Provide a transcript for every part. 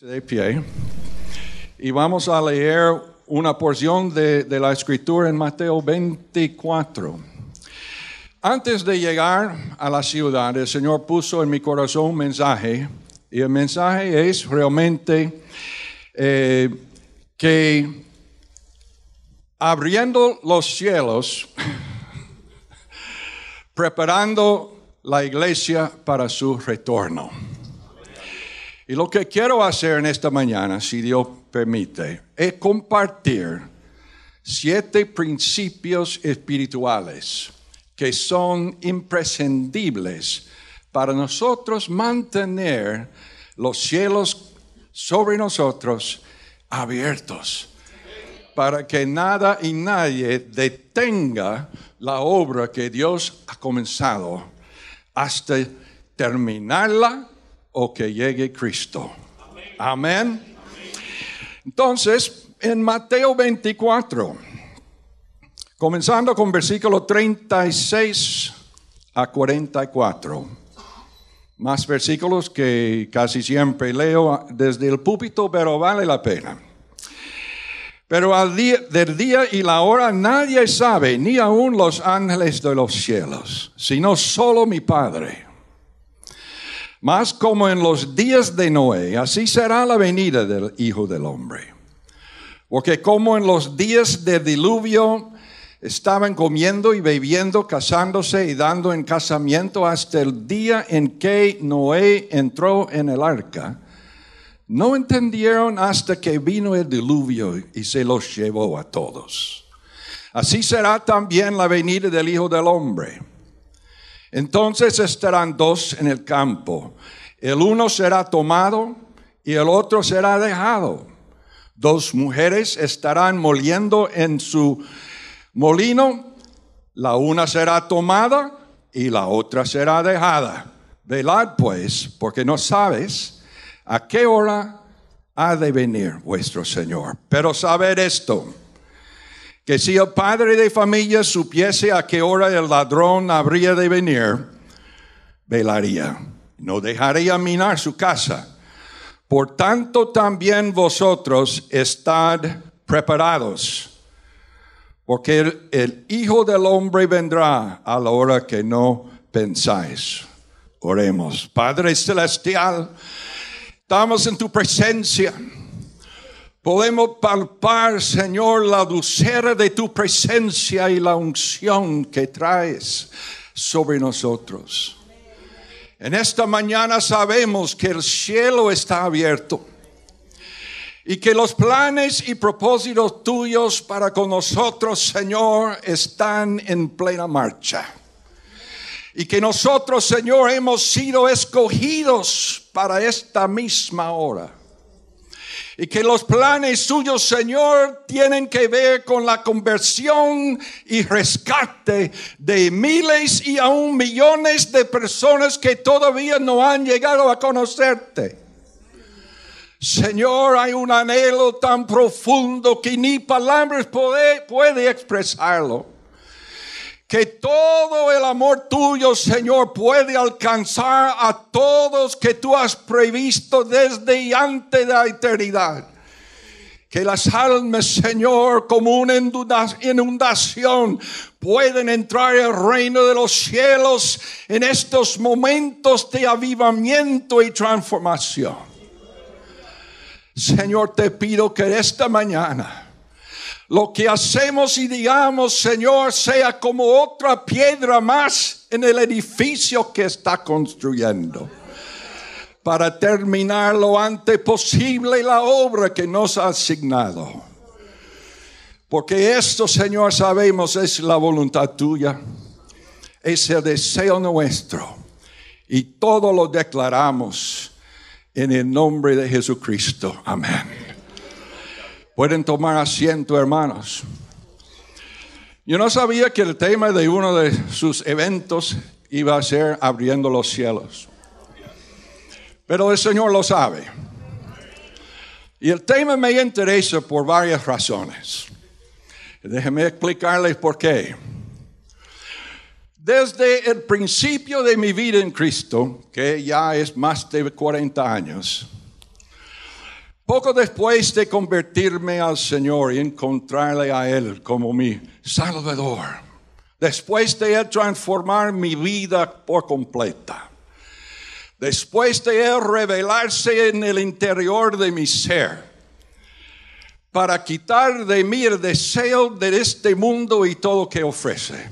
de pie y vamos a leer una porción de, la escritura en Mateo 24. Antes de llegar a la ciudad, el Señor puso en mi corazón un mensaje y el mensaje es realmente eh, que abriendo los cielos, preparando la iglesia para su retorno. Y lo que quiero hacer en esta mañana, si Dios permite, es compartir siete principios espirituales que son imprescindibles para nosotros mantener los cielos sobre nosotros abiertos, para que nada y nadie detenga la obra que Dios ha comenzado hasta terminarla o que llegue Cristo. Amén. Entonces, en Mateo 24, comenzando con versículo 36 a 44, más versículos que casi siempre leo desde el púlpito, pero vale la pena. Pero al día, del día y la hora nadie sabe, ni aun los ángeles de los cielos, sino solo mi Padre. Mas como en los días de Noé, así será la venida del Hijo del Hombre. Porque como en los días del diluvio estaban comiendo y bebiendo, casándose y dando en casamiento hasta el día en que Noé entró en el arca, no entendieron hasta que vino el diluvio y se los llevó a todos. Así será también la venida del Hijo del Hombre. Entonces estarán dos en el campo. El uno será tomado y el otro será dejado. Dos mujeres estarán moliendo en su molino. La una será tomada y la otra será dejada. Velad pues, porque no sabes a qué hora ha de venir vuestro Señor. Pero saber esto que si el padre de familia supiese a qué hora el ladrón habría de venir, velaría, no dejaría minar su casa. Por tanto también vosotros estad preparados, porque el, Hijo del Hombre vendrá a la hora que no pensáis. Oremos, Padre Celestial, estamos en tu presencia. Podemos palpar, Señor, la dulzura de tu presencia y la unción que traes sobre nosotros. En esta mañana sabemos que el cielo está abierto y que los planes y propósitos tuyos para con nosotros, Señor, están en plena marcha. Y que nosotros, Señor, hemos sido escogidos para esta misma hora y que los planes suyos, Señor, tienen que ver con la conversión y rescate de miles y aún millones de personas que todavía no han llegado a conocerte. Señor, hay un anhelo tan profundo que ni palabras puede, puede expresarlo que todo el amor tuyo, Señor, puede alcanzar a todos que tú has previsto desde antes de la eternidad. Que las almas, Señor, como una inundación, pueden entrar al reino de los cielos en estos momentos de avivamiento y transformación. Señor, te pido que esta mañana lo que hacemos y digamos, Señor, sea como otra piedra más en el edificio que está construyendo. Para terminar lo antes posible la obra que nos ha asignado. Porque esto, Señor, sabemos es la voluntad tuya, es el deseo nuestro. Y todo lo declaramos en el nombre de Jesucristo. Amén. Pueden tomar asiento, hermanos. Yo no sabía que el tema de uno de sus eventos iba a ser abriendo los cielos. Pero el Señor lo sabe. Y el tema me interesa por varias razones. Déjenme explicarles por qué. Desde el principio de mi vida en Cristo, que ya es más de 40 años, poco después de convertirme al Señor y encontrarle a Él como mi Salvador, después de Él transformar mi vida por completa, después de Él revelarse en el interior de mi ser, para quitar de mí el deseo de este mundo y todo que ofrece,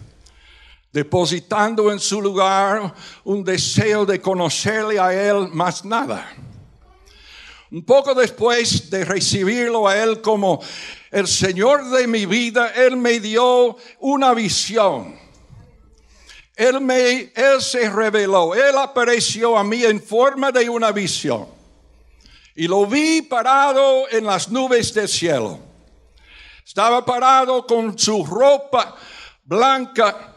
depositando en su lugar un deseo de conocerle a Él más nada un poco después de recibirlo a Él como el Señor de mi vida, Él me dio una visión. Él, él se reveló, Él apareció a mí en forma de una visión. Y lo vi parado en las nubes del cielo. Estaba parado con su ropa blanca.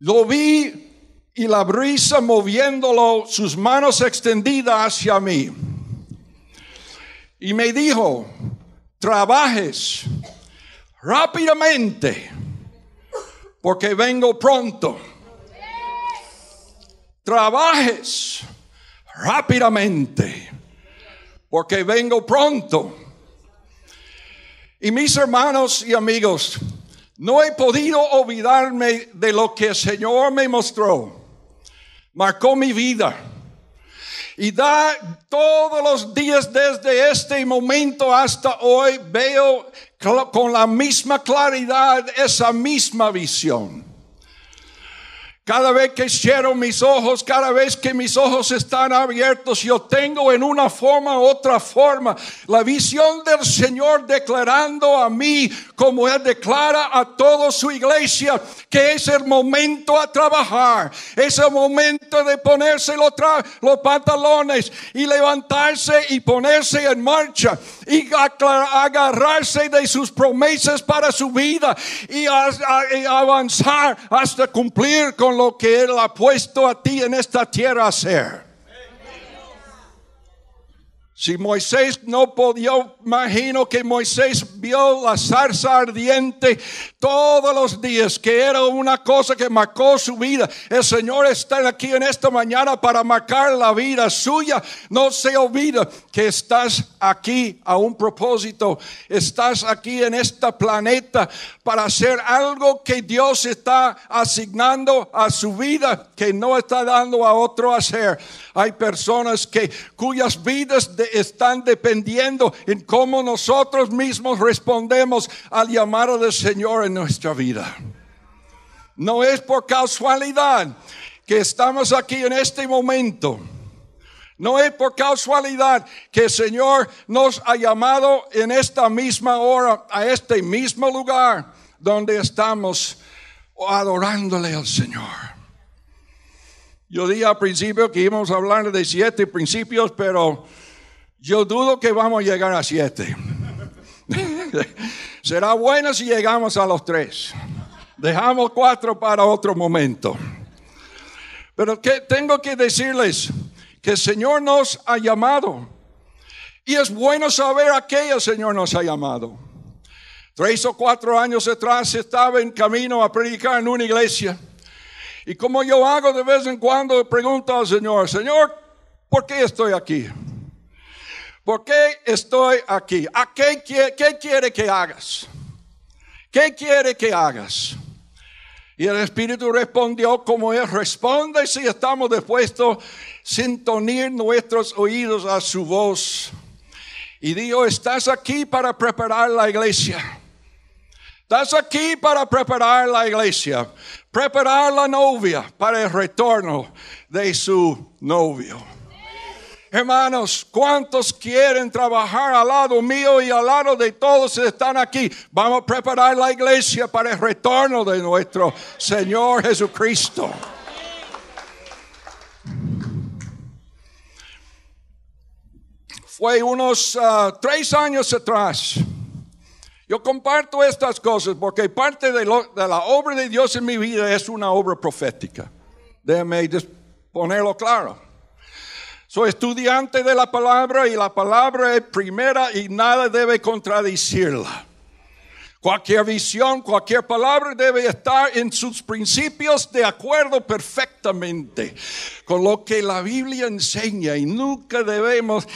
Lo vi y la brisa moviéndolo, sus manos extendidas hacia mí y me dijo, trabajes rápidamente porque vengo pronto. Trabajes rápidamente porque vengo pronto. Y mis hermanos y amigos, no he podido olvidarme de lo que el Señor me mostró. Marcó mi vida y da todos los días desde este momento hasta hoy, veo con la misma claridad esa misma visión. Cada vez que cierro mis ojos, cada vez que mis ojos están abiertos, yo tengo en una forma u otra forma la visión del Señor declarando a mí, como Él declara a toda su iglesia, que es el momento a trabajar, es el momento de ponerse los, pantalones y levantarse y ponerse en marcha y agarrarse de sus promesas para su vida y avanzar hasta cumplir con lo que Él ha puesto a ti en esta tierra a hacer. Si Moisés no podía, imagino que Moisés vio la zarza ardiente todos los días, que era una cosa que marcó su vida. El Señor está aquí en esta mañana para marcar la vida suya. No se olvida que estás aquí a un propósito. Estás aquí en este planeta para hacer algo que Dios está asignando a su vida, que no está dando a otro hacer. Hay personas que cuyas vidas de están dependiendo en cómo nosotros mismos respondemos al llamado del Señor en nuestra vida. No es por casualidad que estamos aquí en este momento. No es por casualidad que el Señor nos ha llamado en esta misma hora a este mismo lugar donde estamos adorándole al Señor. Yo dije al principio que íbamos a hablar de siete principios, pero yo dudo que vamos a llegar a siete. Será bueno si llegamos a los tres. Dejamos cuatro para otro momento. Pero tengo que decirles que el Señor nos ha llamado. Y es bueno saber a qué el Señor nos ha llamado. Tres o cuatro años atrás estaba en camino a predicar en una iglesia. Y como yo hago de vez en cuando, pregunto al Señor, Señor, ¿por qué estoy aquí? ¿Por qué estoy aquí? ¿A qué, quiere, quiere que hagas? ¿Qué quiere que hagas? Y el Espíritu respondió como Él responde si estamos dispuestos a sintonizar nuestros oídos a su voz. Y dijo, estás aquí para preparar la iglesia. Estás aquí para preparar la iglesia, preparar la novia para el retorno de su novio. Hermanos, ¿cuántos quieren trabajar al lado mío y al lado de todos están aquí? Vamos a preparar la iglesia para el retorno de nuestro Señor Jesucristo. Fue unos ah, tres años atrás. Yo comparto estas cosas porque parte de, la obra de Dios en mi vida es una obra profética. Déjame ponerlo claro. Soy estudiante de la palabra y la palabra es primera y nada debe contradicirla. Cualquier visión, cualquier palabra debe estar en sus principios de acuerdo perfectamente con lo que la Biblia enseña y nunca debemos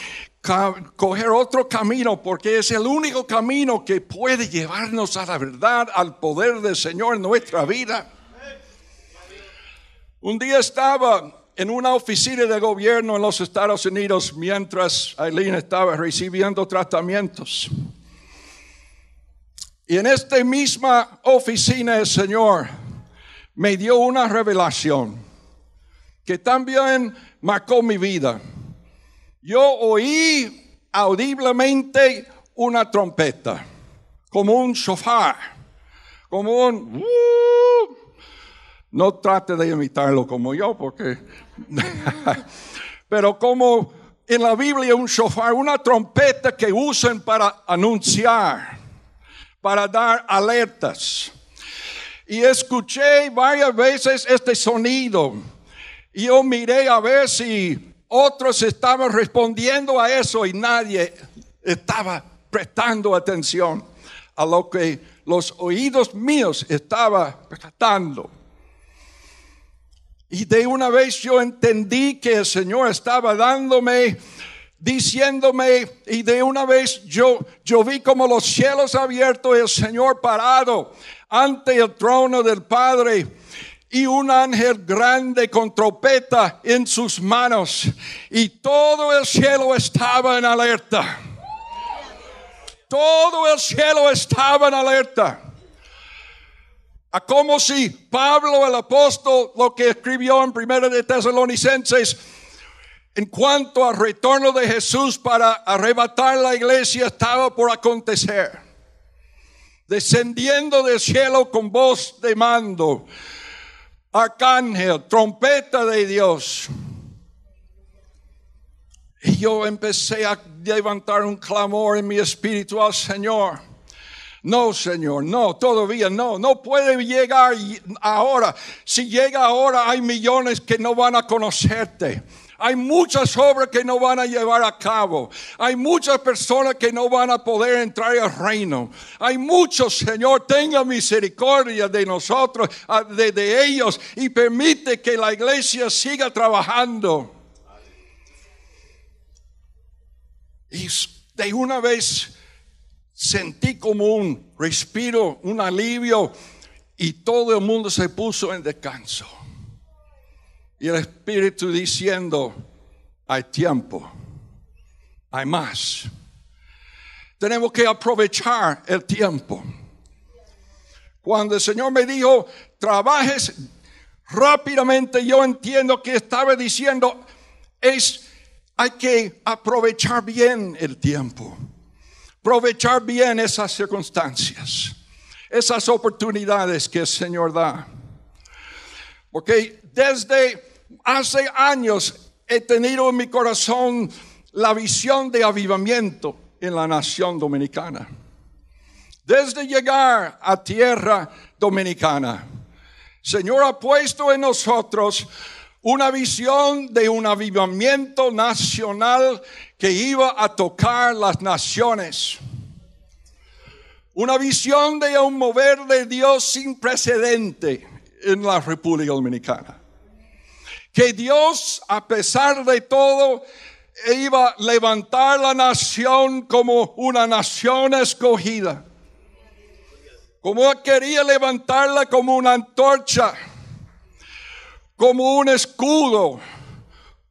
coger otro camino porque es el único camino que puede llevarnos a la verdad, al poder del Señor en nuestra vida. Un día estaba en una oficina de gobierno en los Estados Unidos mientras Aileen estaba recibiendo tratamientos. Y en esta misma oficina el Señor me dio una revelación que también marcó mi vida. Yo oí audiblemente una trompeta, como un shofar, como un... Uh, no trate de imitarlo como yo, porque Pero como en la Biblia un shofar, una trompeta que usan para anunciar, para dar alertas. Y escuché varias veces este sonido. Y yo miré a ver si otros estaban respondiendo a eso y nadie estaba prestando atención a lo que los oídos míos estaban prestando. Y de una vez yo entendí que el Señor estaba dándome diciéndome y de una vez yo yo vi como los cielos abiertos el Señor parado ante el trono del Padre y un ángel grande con trompeta en sus manos y todo el cielo estaba en alerta. Todo el cielo estaba en alerta a como si Pablo el apóstol, lo que escribió en Primera de Tesalonicenses, en cuanto al retorno de Jesús para arrebatar la iglesia, estaba por acontecer. Descendiendo del cielo con voz de mando, arcángel, trompeta de Dios. Y yo empecé a levantar un clamor en mi espíritu al Señor no, Señor, no, todavía no, no puede llegar ahora. Si llega ahora, hay millones que no van a conocerte. Hay muchas obras que no van a llevar a cabo. Hay muchas personas que no van a poder entrar al reino. Hay muchos, Señor, tenga misericordia de nosotros, ah, de, ellos, y permite que la iglesia siga trabajando. Y de una vez sentí como un respiro, un alivio y todo el mundo se puso en descanso. Y el Espíritu diciendo, hay tiempo, hay más. Tenemos que aprovechar el tiempo. Cuando el Señor me dijo, trabajes rápidamente, yo entiendo que estaba diciendo, es, hay que aprovechar bien el tiempo. Aprovechar bien esas circunstancias, esas oportunidades que el Señor da. Porque desde hace años he tenido en mi corazón la visión de avivamiento en la nación dominicana. Desde llegar a tierra dominicana, Señor ha puesto en nosotros una visión de un avivamiento nacional que iba a tocar las naciones. Una visión de un mover de Dios sin precedente en la República Dominicana. Que Dios, a pesar de todo, iba a levantar la nación como una nación escogida. Como quería levantarla como una antorcha, como un escudo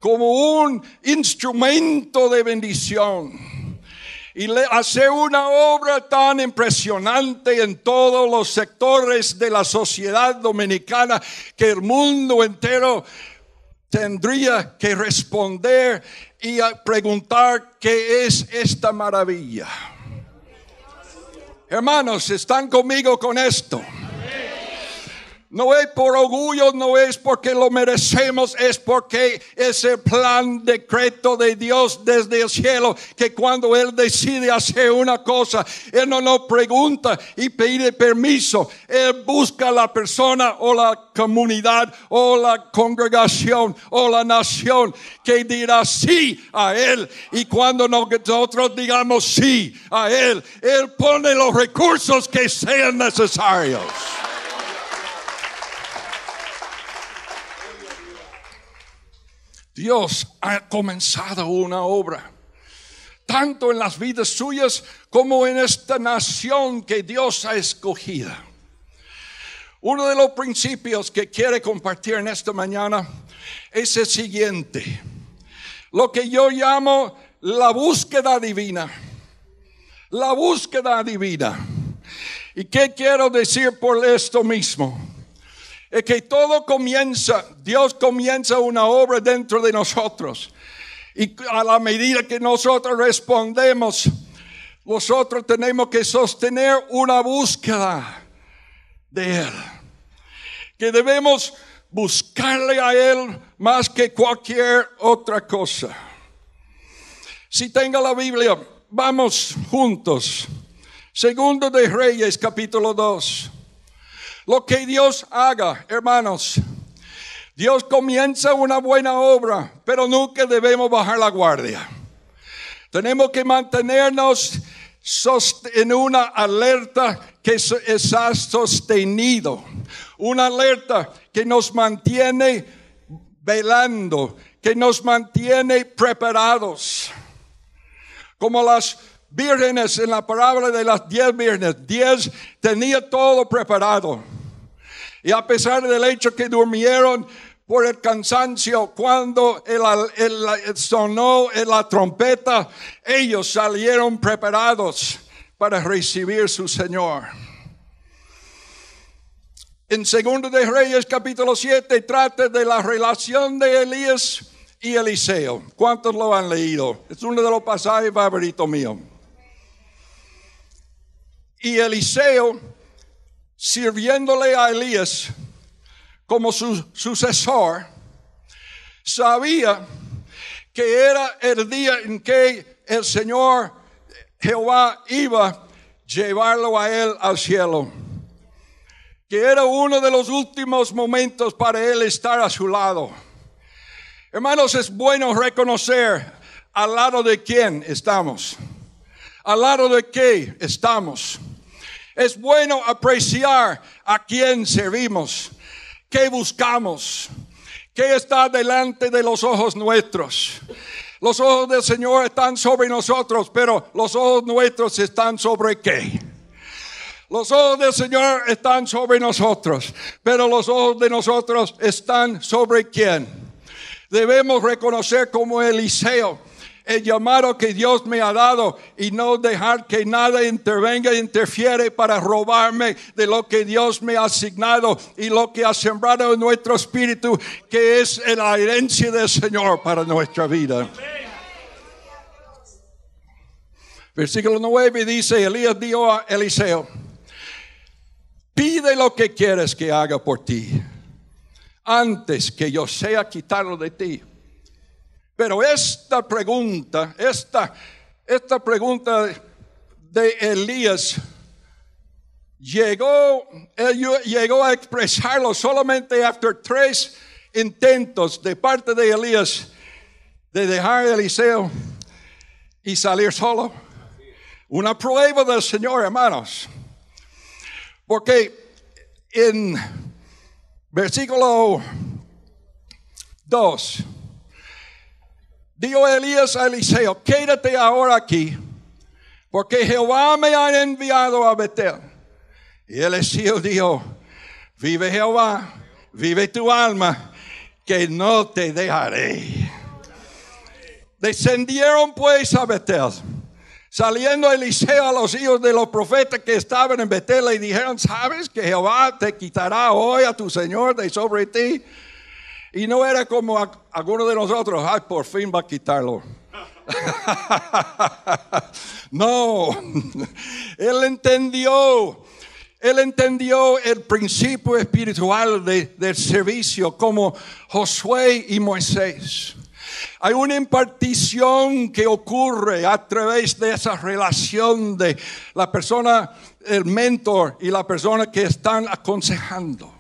como un instrumento de bendición. Y le hace una obra tan impresionante en todos los sectores de la sociedad dominicana que el mundo entero tendría que responder y preguntar qué es esta maravilla. Hermanos, ¿están conmigo con esto? No es por orgullo, no es porque lo merecemos, es porque es el plan decreto de Dios desde el cielo, que cuando Él decide hacer una cosa, Él no nos pregunta y pide permiso, Él busca a la persona o la comunidad o la congregación o la nación que dirá sí a Él. Y cuando nosotros digamos sí a Él, Él pone los recursos que sean necesarios. Dios ha comenzado una obra, tanto en las vidas suyas como en esta nación que Dios ha escogido. Uno de los principios que quiere compartir en esta mañana es el siguiente, lo que yo llamo la búsqueda divina, la búsqueda divina. ¿Y qué quiero decir por esto mismo? es que todo comienza, Dios comienza una obra dentro de nosotros. Y a la medida que nosotros respondemos, nosotros tenemos que sostener una búsqueda de Él. Que debemos buscarle a Él más que cualquier otra cosa. Si tenga la Biblia, vamos juntos. Segundo de Reyes, capítulo 2. Lo que Dios haga, hermanos, Dios comienza una buena obra, pero nunca debemos bajar la guardia. Tenemos que mantenernos en una alerta que está sostenido, una alerta que nos mantiene velando, que nos mantiene preparados. Como las vírgenes en la palabra de las diez vírgenes. Diez tenía todo preparado. Y a pesar del hecho que durmieron por el cansancio, cuando el, sonó la trompeta, ellos salieron preparados para recibir su Señor. En segundo de Reyes capítulo 7 trata de la relación de Elías y Eliseo. ¿Cuántos lo han leído? Es uno de los pasajes favorito mío y Eliseo sirviéndole a Elías como su sucesor, sabía que era el día en que el Señor Jehová iba a llevarlo a él al cielo, que era uno de los últimos momentos para él estar a su lado. Hermanos, es bueno reconocer al lado de quién estamos, al lado de qué estamos. Es bueno apreciar a quién servimos, qué buscamos, qué está delante de los ojos nuestros. Los ojos del Señor están sobre nosotros, pero los ojos nuestros están sobre qué. Los ojos del Señor están sobre nosotros, pero los ojos de nosotros están sobre quién. Debemos reconocer como Eliseo el llamado que Dios me ha dado y no dejar que nada intervenga, e interfiere para robarme de lo que Dios me ha asignado y lo que ha sembrado en nuestro espíritu, que es la herencia del Señor para nuestra vida. Versículo 9 dice, Elías dio a Eliseo, pide lo que quieres que haga por ti antes que yo sea quitarlo de ti. Pero esta pregunta, esta, esta pregunta de Elías llegó, llegó a expresarlo solamente after tres intentos de parte de Elías de dejar Eliseo y salir solo. Una prueba del Señor, hermanos. Porque en versículo 2 Dijo Elías a Eliseo, quédate ahora aquí, porque Jehová me ha enviado a Betel. Y Eliseo dijo, vive Jehová, vive tu alma, que no te dejaré. Descendieron pues a Betel. Saliendo Eliseo a los hijos de los profetas que estaban en Betel y dijeron, ¿sabes que Jehová te quitará hoy a tu Señor de sobre ti? Y no era como algunos alguno de nosotros, ay, por fin va a quitarlo. no, él entendió, él entendió el principio espiritual del servicio como Josué y Moisés. Hay una impartición que ocurre a través de esa relación de la persona, el mentor y la persona que están aconsejando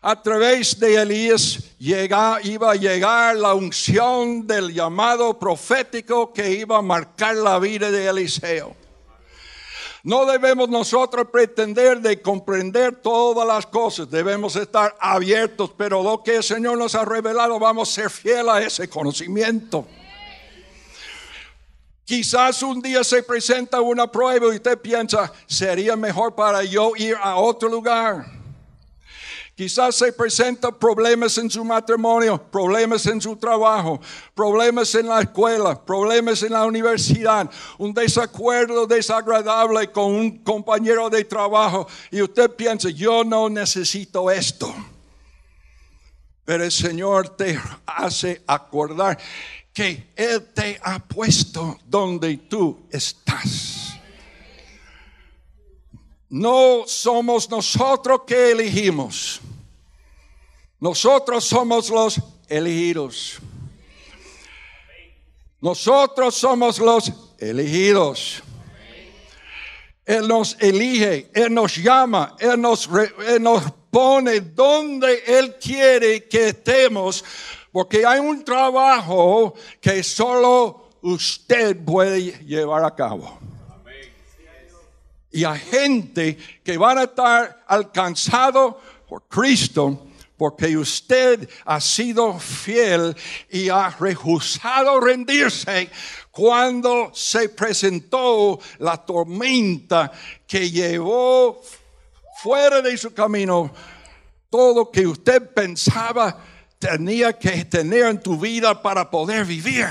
a través de Elías iba a llegar la unción del llamado profético que iba a marcar la vida de Eliseo. No debemos nosotros pretender de comprender todas las cosas, debemos estar abiertos, pero lo que el Señor nos ha revelado, vamos a ser fieles a ese conocimiento. Quizás un día se presenta una prueba y usted piensa, sería mejor para yo ir a otro lugar Quizás se presenta problemas en su matrimonio, problemas en su trabajo, problemas en la escuela, problemas en la universidad, un desacuerdo desagradable con un compañero de trabajo y usted piensa, yo no necesito esto. Pero el Señor te hace acordar que Él te ha puesto donde tú estás. No somos nosotros que elegimos. Nosotros somos los elegidos. Nosotros somos los elegidos. Él nos elige, Él nos llama, Él nos, pone donde Él quiere que estemos, porque hay un trabajo que solo usted puede llevar a cabo. Y hay gente que van a estar alcanzado por Cristo porque usted ha sido fiel y ha rehusado rendirse cuando se presentó la tormenta que llevó fuera de su camino todo que usted pensaba tenía que tener en tu vida para poder vivir.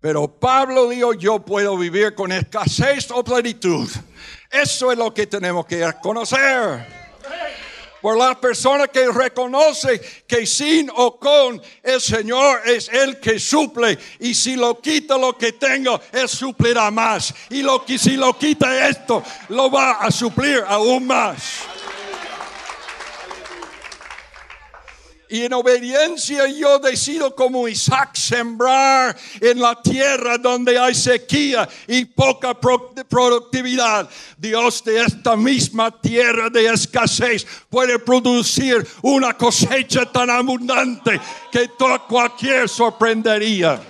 Pero Pablo dijo, yo puedo vivir con escasez o plenitud. Eso es lo que tenemos que conocer por la persona que reconoce que sin o con el Señor es el que suple. Y si lo quita lo que tengo, Él suplirá más. Y lo, que si lo quita esto, lo va a suplir aún más. Y en obediencia yo decido como Isaac sembrar en la tierra donde hay sequía y poca productividad. Dios de esta misma tierra de escasez puede producir una cosecha tan abundante que cualquier sorprendería.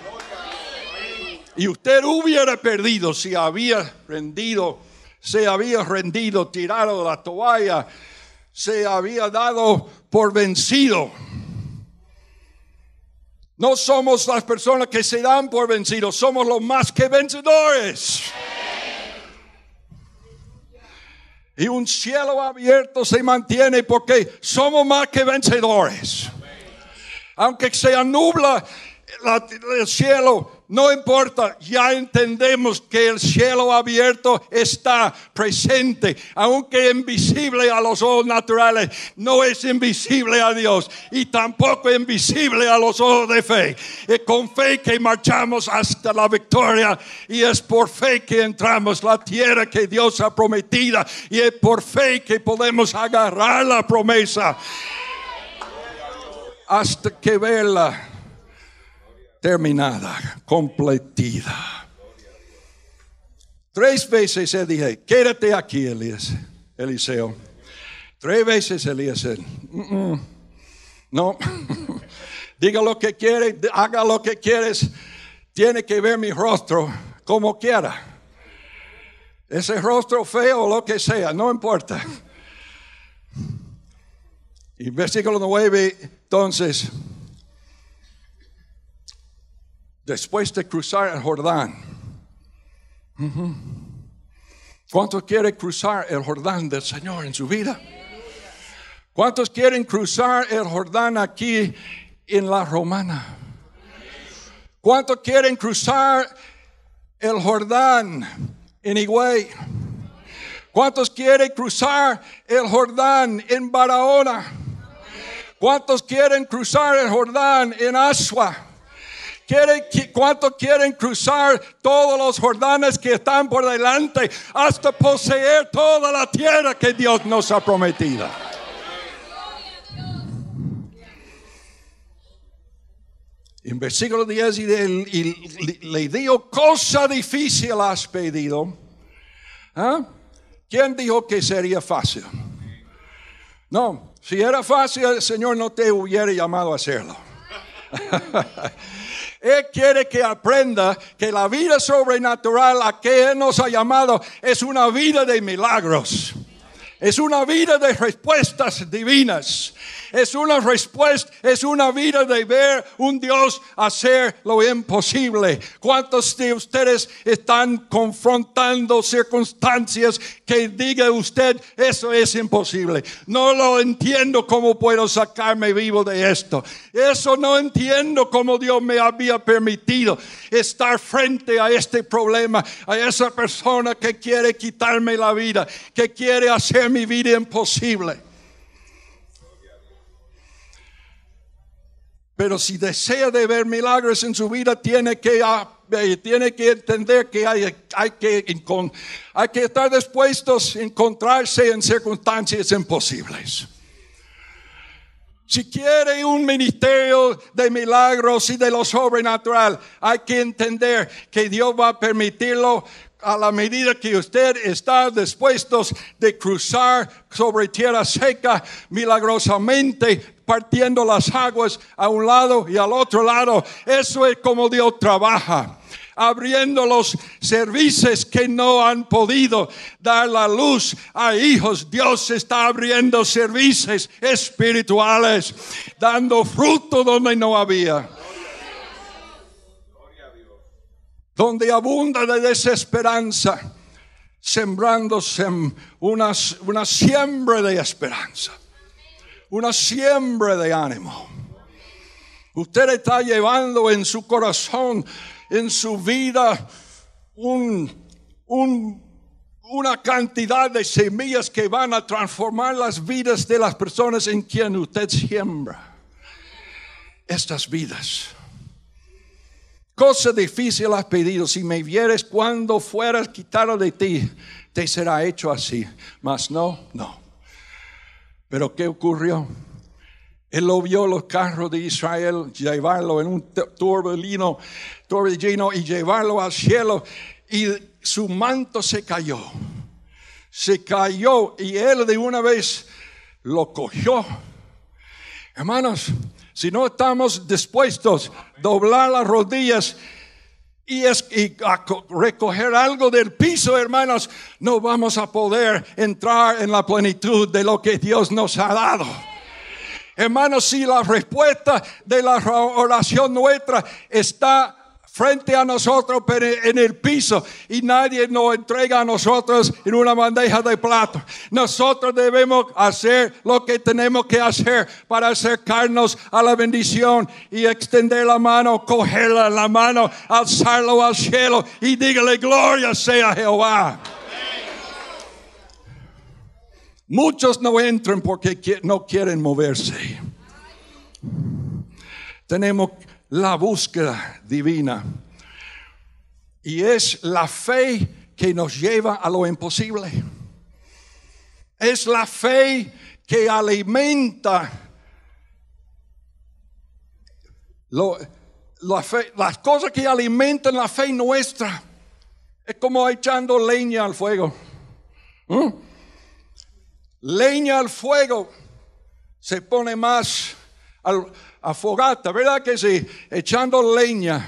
Y usted hubiera perdido si había rendido, se había rendido, tirado la toalla, se había dado por vencido. No somos las personas que se dan por vencidos, somos los más que vencedores. Y un cielo abierto se mantiene porque somos más que vencedores. Aunque se anubla el cielo, no importa, ya entendemos que el cielo abierto está presente, aunque invisible a los ojos naturales, no es invisible a Dios y tampoco invisible a los ojos de fe. Es con fe que marchamos hasta la victoria y es por fe que entramos la tierra que Dios ha prometido y es por fe que podemos agarrar la promesa hasta que vela terminada, completida. Tres veces él dije, quédate aquí, Elías, Eliseo. Tres veces Elías, no, diga lo que quieres... haga lo que quieres, tiene que ver mi rostro como quiera. Ese rostro feo, o lo que sea, no importa. Y versículo 9, entonces, después de cruzar el Jordán. ¿Cuántos quieren cruzar el Jordán del Señor en su vida? ¿Cuántos quieren cruzar el Jordán aquí en la Romana? ¿Cuántos quieren cruzar el Jordán en Higüey? ¿Cuántos quieren cruzar el Jordán en Barahona? ¿Cuántos quieren cruzar el Jordán en Asua? ¿Cuánto quieren cruzar todos los Jordanes que están por delante hasta poseer toda la tierra que Dios nos ha prometido? En versículo 10 le digo, cosa difícil has pedido. ¿Ah? ¿Quién dijo que sería fácil? No, si era fácil el Señor no te hubiera llamado a hacerlo. Él quiere que aprenda que la vida sobrenatural a que Él nos ha llamado es una vida de milagros. Es una vida de respuestas divinas es una respuesta, es una vida de ver un Dios hacer lo imposible. ¿Cuántos de ustedes están confrontando circunstancias que diga usted, eso es imposible? No lo entiendo cómo puedo sacarme vivo de esto. Eso no entiendo cómo Dios me había permitido estar frente a este problema, a esa persona que quiere quitarme la vida, que quiere hacer mi vida imposible. Pero si desea de ver milagros en su vida, tiene que, ah, eh, tiene que entender que hay, hay, que hay que estar dispuestos a encontrarse en circunstancias imposibles. Si quiere un ministerio de milagros y de lo sobrenatural, hay que entender que Dios va a permitirlo a la medida que usted está dispuesto de cruzar sobre tierra seca milagrosamente partiendo las aguas a un lado y al otro lado. Eso es como Dios trabaja abriendo los servicios que no han podido dar la luz a hijos. Dios está abriendo servicios espirituales, dando fruto donde no había. Donde abunda la desesperanza, sembrando una, una siembra de esperanza una siembra de ánimo. Usted está llevando en su corazón, en su vida, un, una cantidad de semillas que van a transformar las vidas de las personas en quien usted siembra. Estas vidas. Cosa difícil has pedido. Si me vieres cuando fueras quitado de ti, te será hecho así. Mas no, no. Pero ¿qué ocurrió? Él lo vio los carros de Israel, llevarlo en un torbellino, torbellino y llevarlo al cielo. Y su manto se cayó. Se cayó y él de una vez lo cogió. Hermanos, si no estamos dispuestos a doblar las rodillas y, es, recoger algo del piso, hermanos, no vamos a poder entrar en la plenitud de lo que Dios nos ha dado. Hermanos, si la respuesta de la oración nuestra está frente a nosotros en el piso y nadie nos entrega a nosotros en una bandeja de plato. Nosotros debemos hacer lo que tenemos que hacer para acercarnos a la bendición y extender la mano, cogerla la mano, alzarlo al cielo y dígale gloria sea Jehová. Muchos no entran porque no quieren moverse. Tenemos que la búsqueda divina. Y es la fe que nos lleva a lo imposible. Es la fe que alimenta las cosas que alimentan la fe nuestra. Es como echando leña al fuego. ¿Mm? Leña al fuego se pone más al, a fogata, ¿verdad que sí? Echando leña.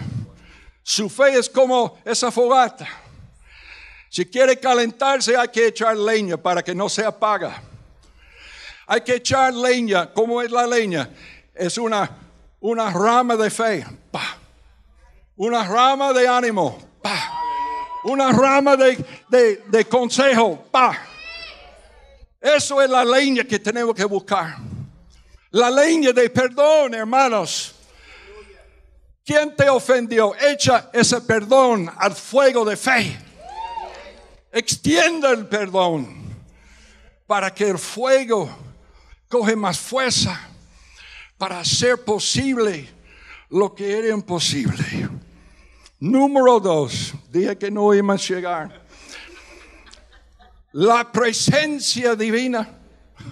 Su fe es como esa fogata. Si quiere calentarse hay que echar leña para que no se apaga. Hay que echar leña. ¿Cómo es la leña? Es una, rama de fe. Una rama de ánimo. Pa. Una rama de, consejo. Eso es la leña que tenemos que buscar. La leña de perdón, hermanos. ¿Quién te ofendió? Echa ese perdón al fuego de fe. Extienda el perdón para que el fuego coge más fuerza para hacer posible lo que era imposible. Número dos, dije que no iba a llegar. La presencia divina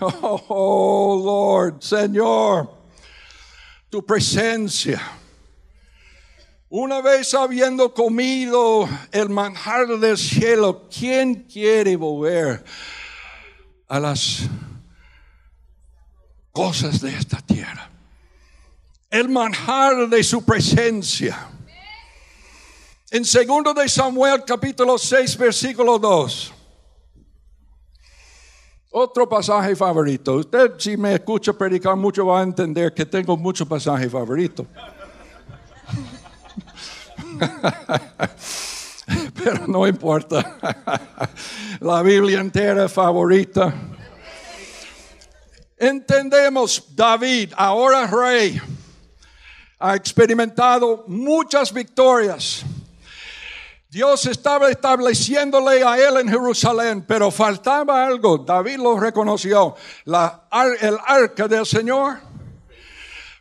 Oh Lord, Señor, tu presencia. Una vez habiendo comido el manjar del cielo, ¿quién quiere volver a las cosas de esta tierra? El manjar de su presencia. En segundo de Samuel capítulo 6 versículo 2. Otro pasaje favorito. Usted si me escucha predicar mucho va a entender que tengo muchos pasajes favoritos. Pero no importa. La Biblia entera es favorita. Entendemos, David, ahora rey, ha experimentado muchas victorias Dios estaba estableciéndole a él en Jerusalén, pero faltaba algo. David lo reconoció. La, el arca del Señor.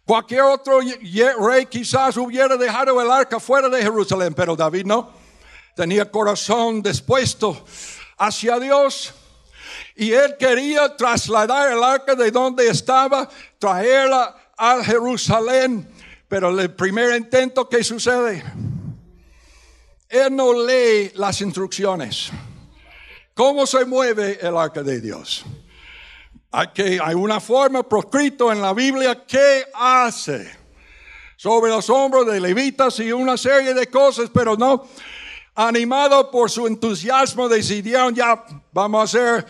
Cualquier otro rey quizás hubiera dejado el arca fuera de Jerusalén, pero David no. Tenía corazón dispuesto hacia Dios. Y él quería trasladar el arca de donde estaba, traerla a Jerusalén. Pero el primer intento que sucede, él no lee las instrucciones. ¿Cómo se mueve el arca de Dios? Hay, hay una forma proscrito en la Biblia que hace sobre los hombros de levitas y una serie de cosas, pero no, animado por su entusiasmo, decidieron ya, vamos a hacer,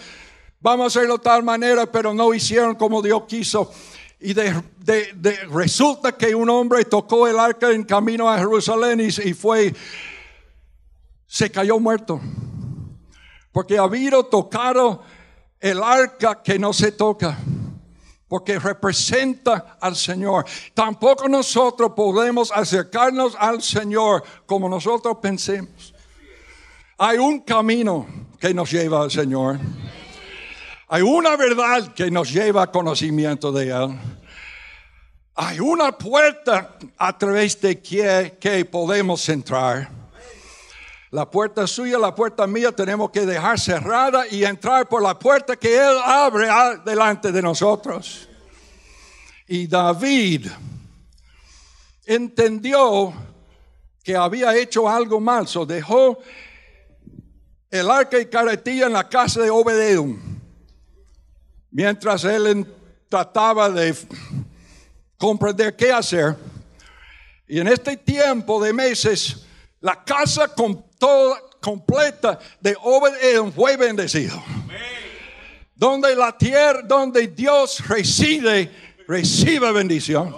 vamos a hacerlo de tal manera, pero no hicieron como Dios quiso. Y de, de, resulta que un hombre tocó el arca en camino a Jerusalén y, y fue se cayó muerto. Porque habido tocado el arca que no se toca. Porque representa al Señor. Tampoco nosotros podemos acercarnos al Señor como nosotros pensemos. Hay un camino que nos lleva al Señor. Hay una verdad que nos lleva a conocimiento de Él. Hay una puerta a través de que, que podemos entrar. La puerta suya, la puerta mía, tenemos que dejar cerrada y entrar por la puerta que Él abre delante de nosotros. Y David entendió que había hecho algo mal, so dejó el arca y carretilla en la casa de Obedeum mientras él trataba de comprender qué hacer. Y en este tiempo de meses, la casa completa de Obed fue bendecido. Donde la tierra, donde Dios reside, recibe bendición.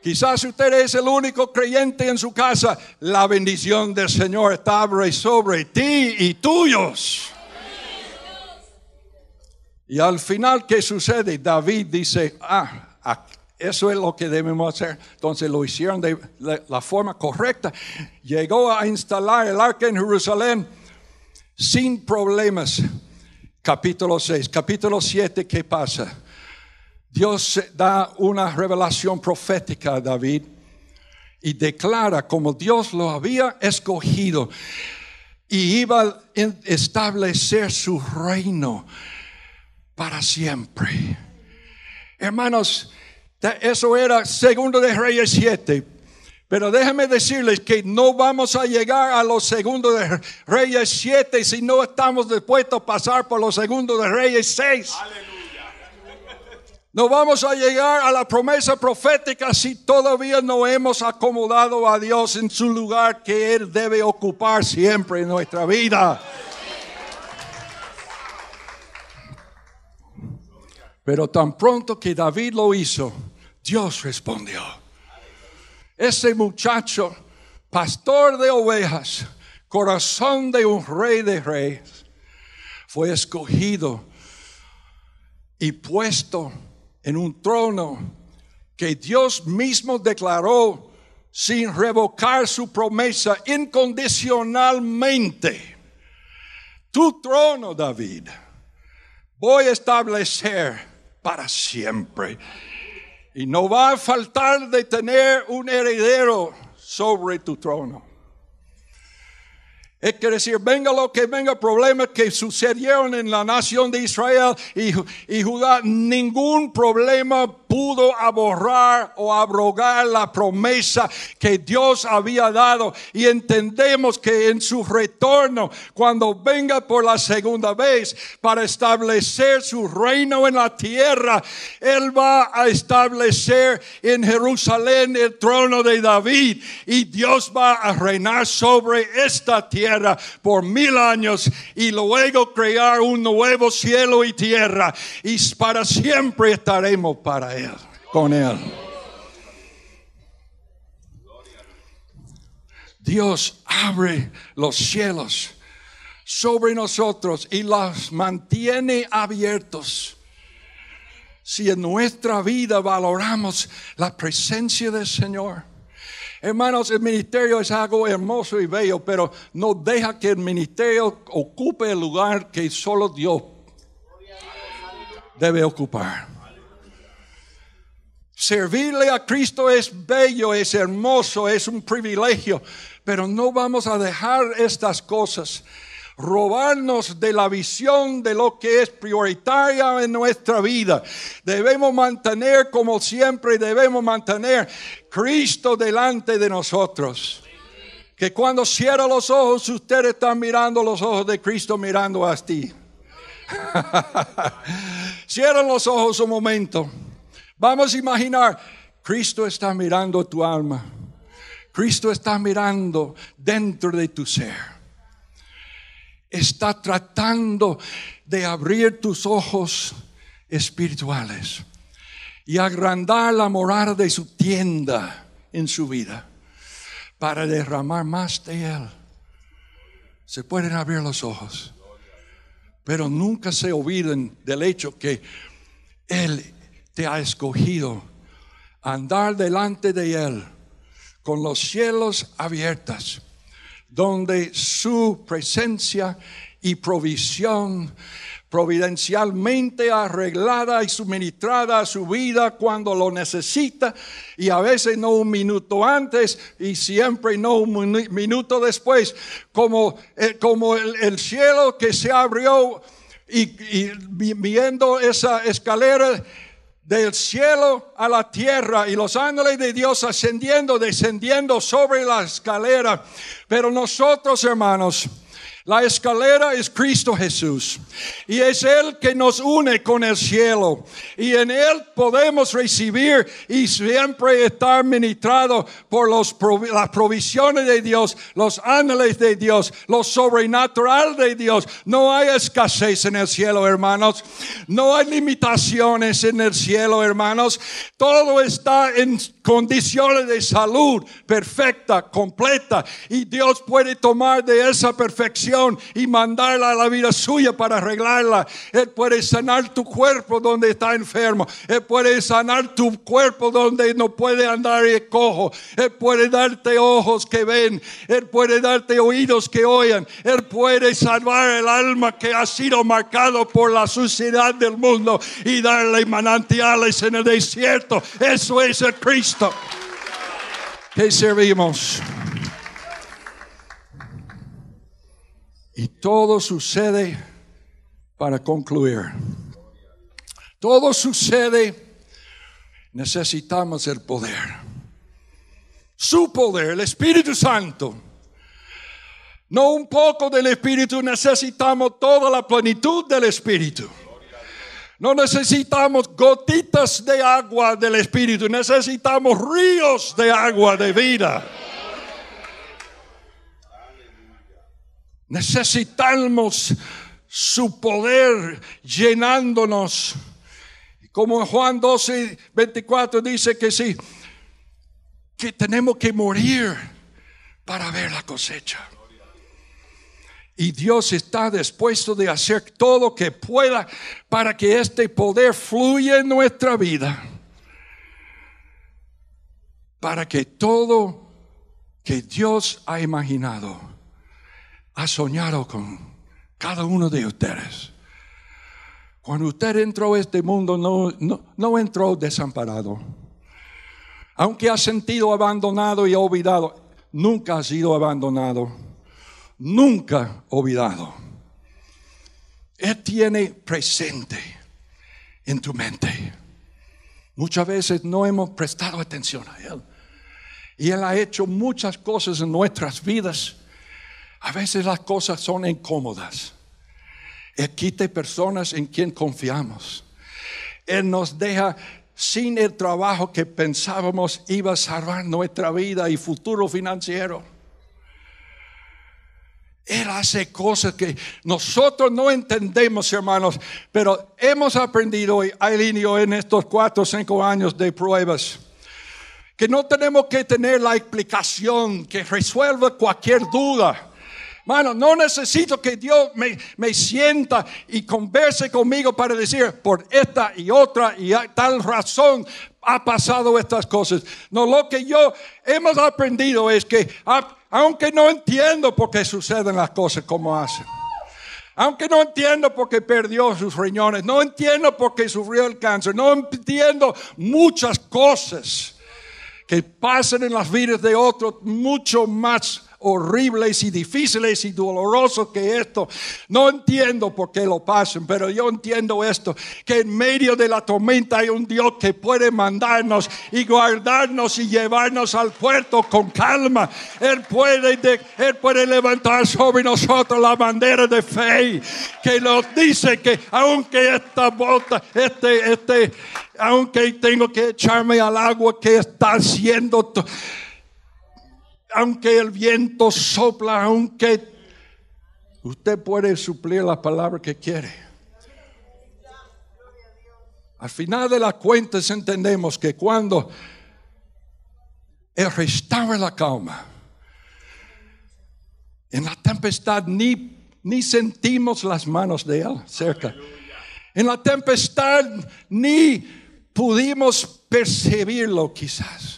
Quizás usted es el único creyente en su casa. La bendición del Señor está sobre ti y tuyos. Y al final, ¿qué sucede? David dice, ah, aquí eso es lo que debemos hacer. Entonces lo hicieron de la, forma correcta. Llegó a instalar el arca en Jerusalén sin problemas. Capítulo 6, capítulo 7, ¿qué pasa? Dios da una revelación profética a David y declara como Dios lo había escogido y iba a establecer su reino para siempre. Hermanos, eso era segundo de Reyes 7. Pero déjenme decirles que no vamos a llegar a los segundos de Reyes 7 si no estamos dispuestos a pasar por los segundos de Reyes 6. No vamos a llegar a la promesa profética si todavía no hemos acomodado a Dios en su lugar que Él debe ocupar siempre en nuestra vida. Pero tan pronto que David lo hizo, Dios respondió. Ese muchacho, pastor de ovejas, corazón de un rey de reyes, fue escogido y puesto en un trono que Dios mismo declaró sin revocar su promesa incondicionalmente. Tu trono, David, voy a establecer para siempre. Y no va a faltar de tener un heredero sobre tu trono. Es que decir, venga lo que venga, problemas que sucedieron en la nación de Israel y, y Judá, ningún problema pudo aborrar o abrogar la promesa que Dios había dado. Y entendemos que en su retorno, cuando venga por la segunda vez para establecer su reino en la tierra, Él va a establecer en Jerusalén el trono de David y Dios va a reinar sobre esta tierra por mil años y luego crear un nuevo cielo y tierra y para siempre estaremos para Él con Él. Dios abre los cielos sobre nosotros y los mantiene abiertos. Si en nuestra vida valoramos la presencia del Señor, Hermanos, el ministerio es algo hermoso y bello, pero no deja que el ministerio ocupe el lugar que solo Dios debe ocupar. Servirle a Cristo es bello, es hermoso, es un privilegio, pero no vamos a dejar estas cosas robarnos de la visión de lo que es prioritaria en nuestra vida. Debemos mantener, como siempre, debemos mantener Cristo delante de nosotros. Que cuando cierra los ojos, ustedes están mirando los ojos de Cristo mirando a ti. Cierran los ojos un momento. Vamos a imaginar, Cristo está mirando tu alma. Cristo está mirando dentro de tu ser. Está tratando de abrir tus ojos espirituales y agrandar la morada de su tienda en su vida para derramar más de Él. Se pueden abrir los ojos, pero nunca se olviden del hecho que Él ha escogido andar delante de Él con los cielos abiertos, donde su presencia y provisión providencialmente arreglada y suministrada a su vida cuando lo necesita y a veces no un minuto antes y siempre no un minuto después, como, eh, como el, cielo que se abrió y viendo esa escalera del cielo a la tierra y los ángeles de Dios ascendiendo, descendiendo sobre la escalera. Pero nosotros, hermanos, la escalera es Cristo Jesús y es Él que nos une con el cielo y en Él podemos recibir y siempre estar ministrado por las provisiones de Dios, los ángeles de Dios, lo sobrenatural de Dios. No hay escasez en el cielo, hermanos. No hay limitaciones en el cielo, hermanos. Todo está en condiciones de salud perfecta, completa y Dios puede tomar de esa perfección y mandarla a la vida suya para arreglarla. Él puede sanar tu cuerpo donde está enfermo. Él puede sanar tu cuerpo donde no puede andar y cojo. Él puede darte ojos que ven. Él puede darte oídos que oyen. Él puede salvar el alma que ha sido marcado por la suciedad del mundo y darle manantiales en el desierto. Eso es el Cristo. Que servimos. Y todo sucede para concluir. Todo sucede. Necesitamos el poder. Su poder, el Espíritu Santo. No un poco del Espíritu, necesitamos toda la plenitud del Espíritu. No necesitamos gotitas de agua del Espíritu, necesitamos ríos de agua de vida. Necesitamos su poder llenándonos. Como Juan 12, 24 dice que sí, que tenemos que morir para ver la cosecha. Y Dios está dispuesto de hacer todo lo que pueda para que este poder fluya en nuestra vida. Para que todo que Dios ha imaginado ha soñado con cada uno de ustedes. Cuando usted entró a este mundo, no, entró desamparado. Aunque ha sentido abandonado y olvidado, nunca ha sido abandonado, nunca olvidado. Él tiene presente en tu mente. Muchas veces no hemos prestado atención a Él. Y Él ha hecho muchas cosas en nuestras vidas a veces las cosas son incómodas. Él quita personas en quien confiamos. Él nos deja sin el trabajo que pensábamos iba a salvar nuestra vida y futuro financiero. Él hace cosas que nosotros no entendemos, hermanos, pero hemos aprendido, Aileen y en estos cuatro o cinco años de pruebas, que no tenemos que tener la explicación que resuelva cualquier duda. Mano, no necesito que Dios me, sienta y converse conmigo para decir, por esta y otra y tal razón ha pasado estas cosas. No, lo que yo hemos aprendido es que aunque no entiendo por qué suceden las cosas como hacen, aunque no entiendo por qué perdió sus riñones, no entiendo por qué sufrió el cáncer, no entiendo muchas cosas que pasan en las vidas de otros mucho más horribles y difíciles y dolorosos que esto. No entiendo por qué lo pasan, pero yo entiendo esto, que en medio de la tormenta hay un Dios que puede mandarnos y guardarnos y llevarnos al puerto con calma. Él puede, él puede levantar sobre nosotros la bandera de fe que nos dice que aunque esta bota, este, este, aunque tengo que echarme al agua que está haciendo aunque el viento sopla, aunque usted puede suplir la palabra que quiere. Al final de la cuentas entendemos que cuando Él restaura la calma, en la tempestad ni, ni sentimos las manos de Él cerca. En la tempestad ni pudimos percibirlo quizás.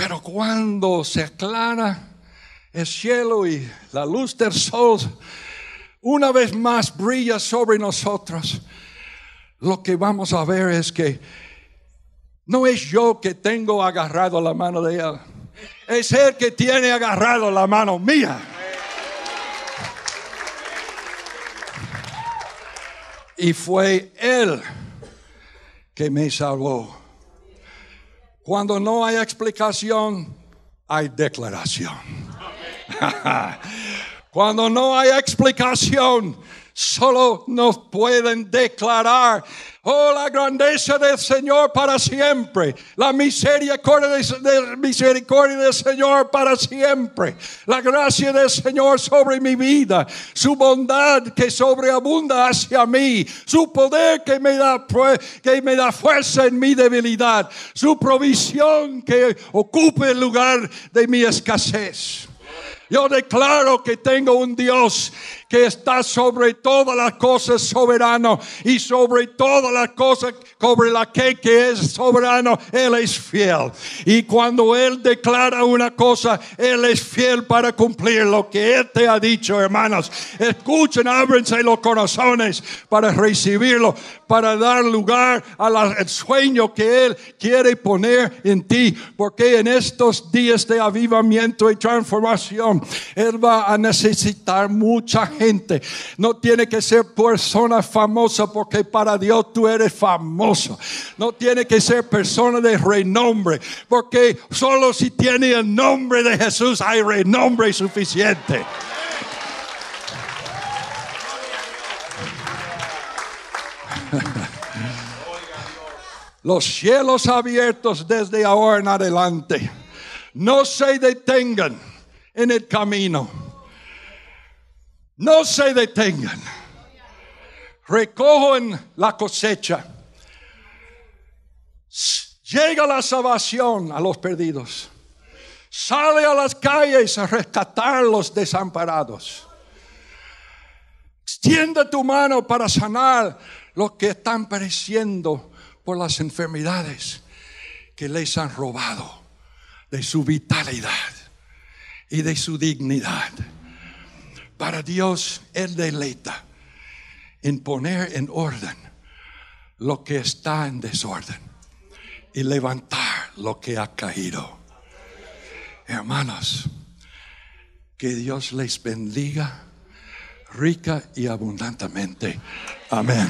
Pero cuando se aclara el cielo y la luz del sol una vez más brilla sobre nosotros, lo que vamos a ver es que no es yo que tengo agarrado la mano de Él, es Él que tiene agarrado la mano mía. Y fue Él que me salvó. Cuando no hay explicación, hay declaración. Cuando no hay explicación, solo nos pueden declarar, oh, la grandeza del Señor para siempre, la misericordia del, Señor para siempre, la gracia del Señor sobre mi vida, su bondad que sobreabunda hacia mí, su poder que me da, que me da fuerza en mi debilidad, su provisión que ocupe el lugar de mi escasez. Yo declaro que tengo un Dios que está sobre todas las cosas soberano y sobre todas las cosas sobre la que, que es soberano, Él es fiel. Y cuando Él declara una cosa, Él es fiel para cumplir lo que Él te ha dicho, hermanos. Escuchen, ábrense los corazones para recibirlo, para dar lugar al sueño que Él quiere poner en ti, porque en estos días de avivamiento y transformación, Él va a necesitar mucha no tiene que ser persona famosa porque para Dios tú eres famoso. No tiene que ser persona de renombre porque solo si tiene el nombre de Jesús hay renombre suficiente. Los cielos abiertos desde ahora en adelante. No se detengan en el camino no se detengan. Recogen la cosecha. Llega la salvación a los perdidos. Sale a las calles a rescatar los desamparados. Extiende tu mano para sanar los que están pereciendo por las enfermedades que les han robado de su vitalidad y de su dignidad. Para Dios, Él deleita en poner en orden lo que está en desorden y levantar lo que ha caído. Hermanos, que Dios les bendiga rica y abundantemente. Amén.